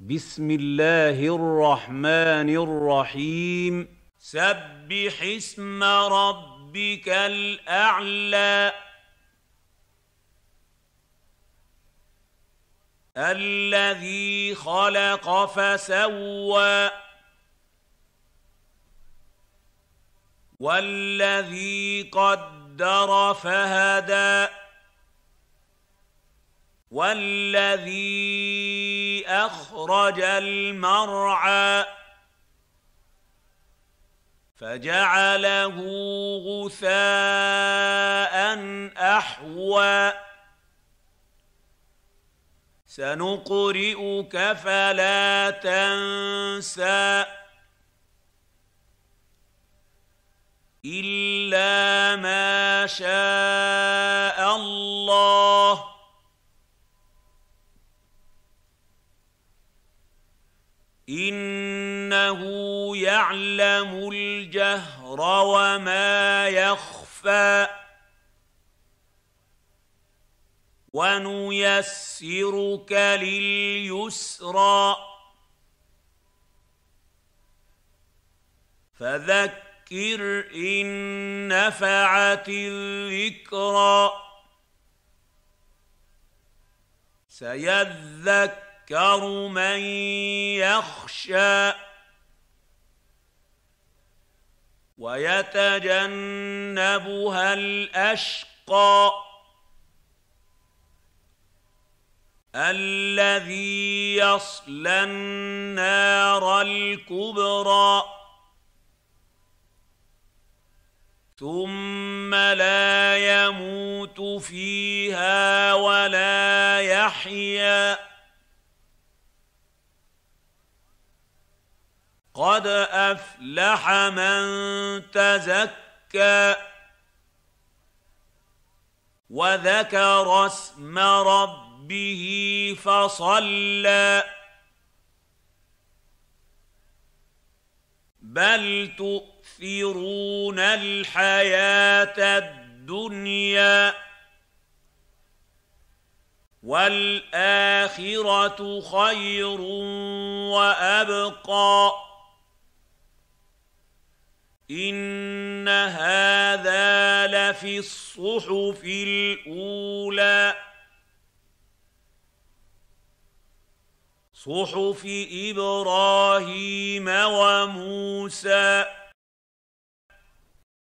بسم الله الرحمن الرحيم سبح اسم ربك الاعلى الذي خلق فسوى والذي قدر فهدى والذي أخرج المرعى فجعله غثاء أحوى سنقرئك فلا تنسى إلا ما شاء الله انه يعلم الجهر وما يخفى ونيسرك لليسرى فذكر ان نفعت الذكرى سيذكر يذكر من يخشى ويتجنبها الاشقى الذي يصلى النار الكبرى ثم لا يموت فيها ولا يحيا قد افلح من تزكى وذكر اسم ربه فصلى بل تؤثرون الحياه الدنيا والاخره خير وابقى ان هذا لفي الصحف الاولى صحف ابراهيم وموسى